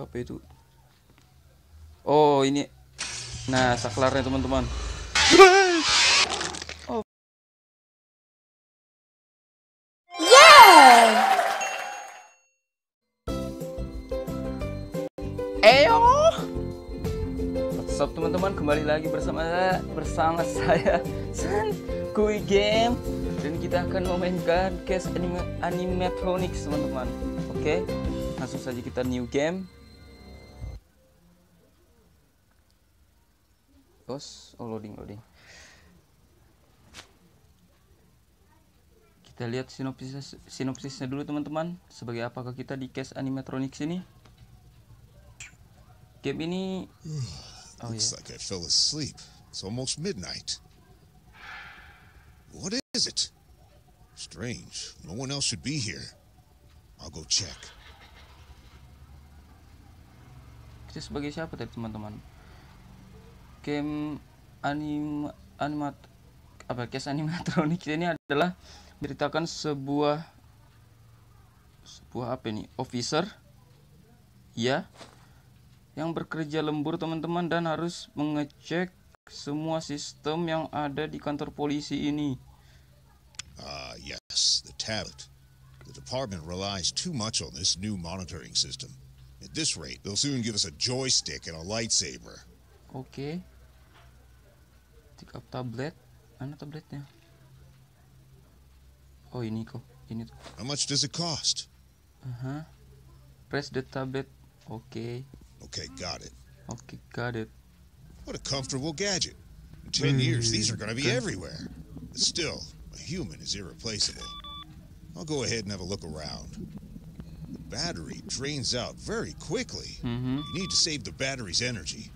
apa itu oh ini nah saklarnya teman-teman oh. yeah! Eyo. What's teman-teman kembali lagi bersama bersama saya San Kui Game dan kita akan memainkan case anime animatronics teman-teman oke okay? langsung saja kita new game Bos, oh loading loading. Kita lihat sinopsisnya, sinopsisnya dulu teman-teman. Sebagai apakah kita di case animatronics ini? Game ini hmm, Oh, Looks yeah. like I fell asleep. It's almost midnight. What is it? Strange. No one else should be here. I'll go check. Kita sebagai siapa tadi teman-teman? game anim animat apa case animatronik ini adalah menceritakan sebuah sebuah apa ini officer ya yang bekerja lembur teman-teman dan harus mengecek semua sistem yang ada di kantor polisi ini. Ah, uh, yes, the tablet. The department relies too much on this new monitoring system. At this rate, they'll soon give us a joystick and a lightsaber. Okay. stick tablet mana ah, tabletnya oh ini kok ini how much does it cost uh -huh. press the tablet okay okay got it okay got it what a comfortable gadget in 10 mm. years these are going to be mm. everywhere but still a human is irreplaceable i'll go ahead and have a look around the battery drains out very quickly mm -hmm. you need to save the battery's energy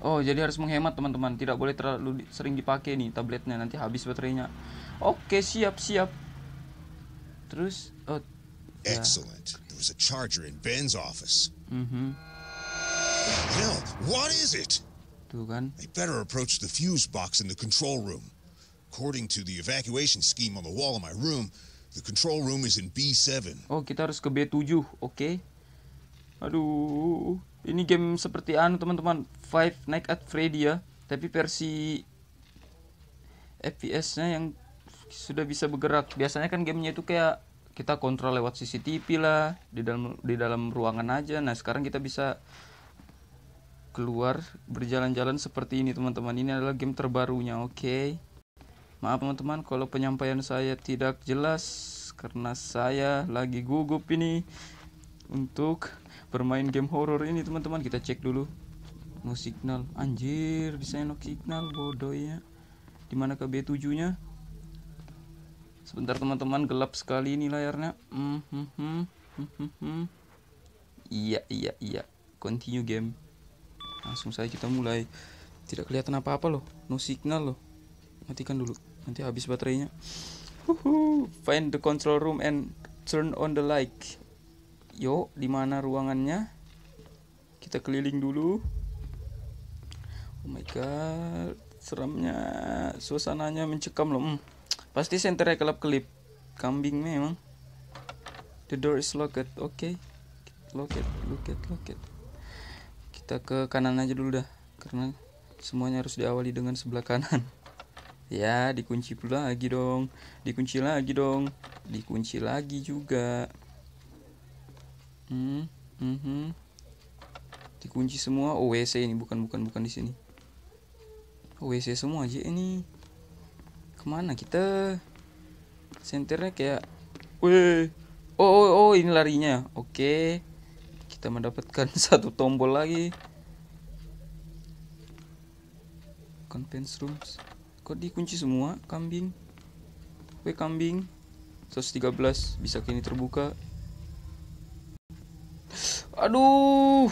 Oh, jadi harus menghemat teman-teman. Tidak boleh terlalu sering dipakai nih tabletnya nanti habis baterainya. Oke, siap-siap. Terus oh, ya. Excellent. There was a charger in Ben's office. Mm-hmm. Hell, what is it? Tuh kan. I better approach the fuse box in the control room. According to the evacuation scheme on the wall of my room, the control room is in B7. Oh, kita harus ke B7. Oke. Okay. Aduh ini game seperti anu teman-teman Five Nights at Freddy ya tapi versi FPS nya yang sudah bisa bergerak biasanya kan gamenya itu kayak kita kontrol lewat CCTV lah di dalam di dalam ruangan aja nah sekarang kita bisa keluar berjalan-jalan seperti ini teman-teman ini adalah game terbarunya oke okay. maaf teman-teman kalau penyampaian saya tidak jelas karena saya lagi gugup ini untuk bermain game horror ini teman-teman kita cek dulu no signal anjir bisa no signal bodohnya dimana ke B7 nya sebentar teman-teman gelap sekali ini layarnya hmm, hmm, hmm, hmm, iya iya iya continue game langsung saja kita mulai tidak kelihatan apa-apa loh no signal loh matikan dulu nanti habis baterainya find the control room and turn on the light Yuk, di mana ruangannya? Kita keliling dulu. Oh my god, seremnya, suasananya mencekam loh. Hmm. Pasti senternya kelap kelip, kambing memang. The door is locked, oke. Okay. Locked, locked, locked. Kita ke kanan aja dulu dah, karena semuanya harus diawali dengan sebelah kanan. Ya, dikunci pula lagi dong. Dikunci lagi dong. Dikunci lagi juga. Hmm, hmm, hmm. Dikunci semua. Oh, WC ini bukan bukan bukan di sini. Oh, WC semua aja ini. Kemana kita? Senternya kayak, weh. Oh, oh, oh, ini larinya. Oke. Okay. Kita mendapatkan satu tombol lagi. Conference rooms. Kok dikunci semua kambing? Weh kambing. 113 bisa kini terbuka. Aduh.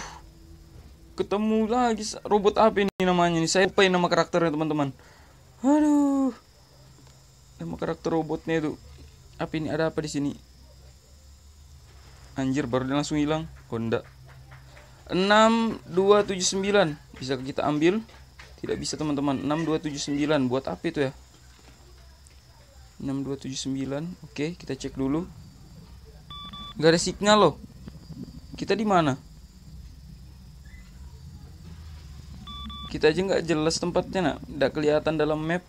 Ketemu lagi robot apa ini namanya nih? Saya lupa nama karakternya, teman-teman. Aduh. Nama karakter robotnya itu. Apa ini? Ada apa di sini? Anjir, baru dia langsung hilang. Honda. sembilan bisa kita ambil. Tidak bisa, teman-teman. enam dua tujuh sembilan buat apa itu ya? enam dua tujuh sembilan Oke, kita cek dulu. Gak ada signal loh kita di mana kita aja nggak jelas tempatnya nak nggak kelihatan dalam map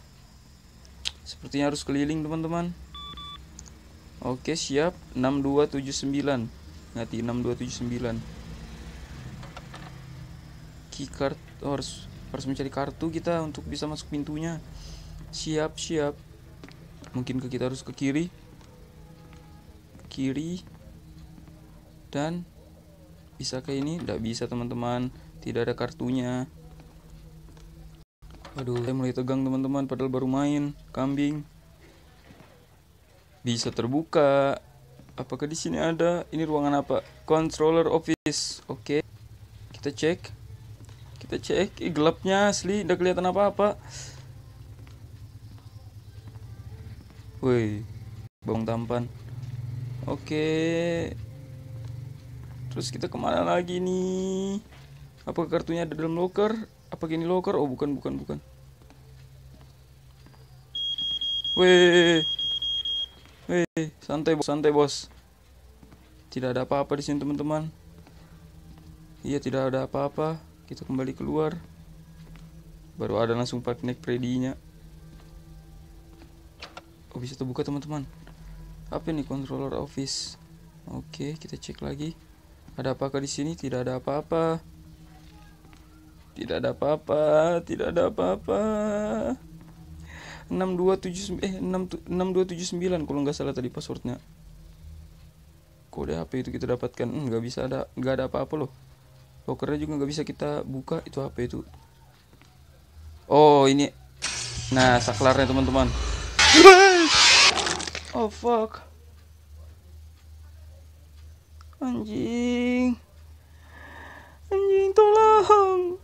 sepertinya harus keliling teman-teman oke siap 6279 nanti 6279 keycard oh, harus harus mencari kartu kita untuk bisa masuk pintunya siap siap mungkin ke kita harus ke kiri kiri dan bisa kayak ini tidak bisa teman-teman tidak ada kartunya aduh saya mulai tegang teman-teman padahal baru main kambing bisa terbuka apakah di sini ada ini ruangan apa controller office oke kita cek kita cek Ih, gelapnya asli tidak kelihatan apa-apa woi bawang tampan oke okay. Terus kita kemana lagi nih? Apa kartunya ada dalam locker? Apa gini locker? Oh bukan bukan bukan. Weh, weh, santai bos, santai bos. Tidak ada apa-apa di sini teman-teman. Iya tidak ada apa-apa. Kita kembali keluar. Baru ada langsung partner predinya. Oh bisa terbuka teman-teman. Apa ini controller office? Oke, kita cek lagi. Ada apakah di sini? Tidak ada apa-apa. Tidak ada apa-apa, tidak ada apa-apa. 6279 eh 6279 kalau nggak salah tadi passwordnya. Kode HP itu kita dapatkan. Hmm, nggak bisa ada nggak ada apa-apa loh. Lokernya juga nggak bisa kita buka itu HP itu. Oh, ini. Nah, saklarnya teman-teman. Oh fuck anjing anjing tolong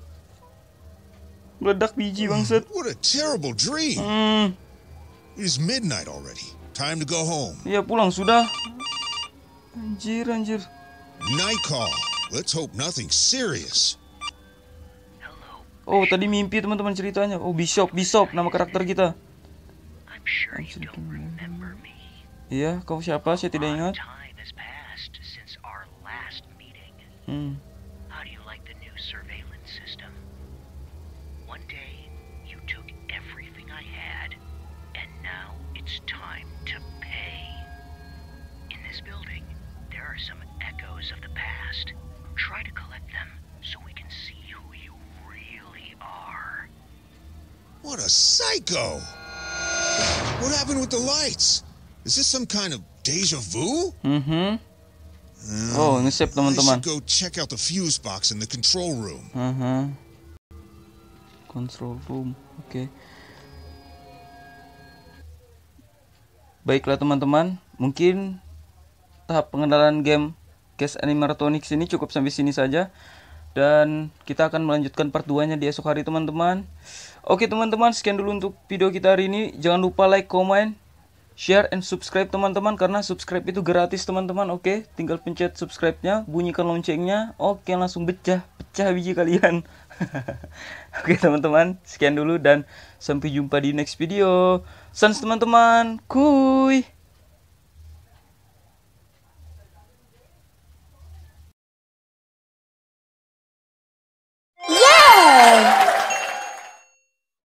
meledak biji hmm. bangset what a terrible dream hmm. it is midnight already time to go home ya pulang sudah anjir anjir night call let's hope nothing serious Oh, tadi mimpi teman-teman ceritanya. Oh, Bishop, Bishop nama karakter kita. Iya, sure kau siapa? Saya tidak ingat. since our last meeting. Mm. How do you like the new surveillance system? One day, you took everything I had, and now it's time to pay. In this building, there are some echoes of the past. Try to collect them so we can see who you really are. What a psycho! What happened with the lights? Is this some kind of deja vu? Mm hmm. Oh, ini sip teman-teman. go check out the fuse box in the control room. Uh -huh. Control room. Oke. Okay. Baiklah teman-teman, mungkin tahap pengenalan game Case Animatronics ini cukup sampai sini saja dan kita akan melanjutkan part 2-nya di esok hari teman-teman. Oke teman-teman, sekian dulu untuk video kita hari ini. Jangan lupa like, comment share and subscribe teman-teman karena subscribe itu gratis teman-teman oke tinggal pencet subscribe nya bunyikan loncengnya oke langsung pecah pecah biji kalian oke teman-teman sekian dulu dan sampai jumpa di next video sans teman-teman kuy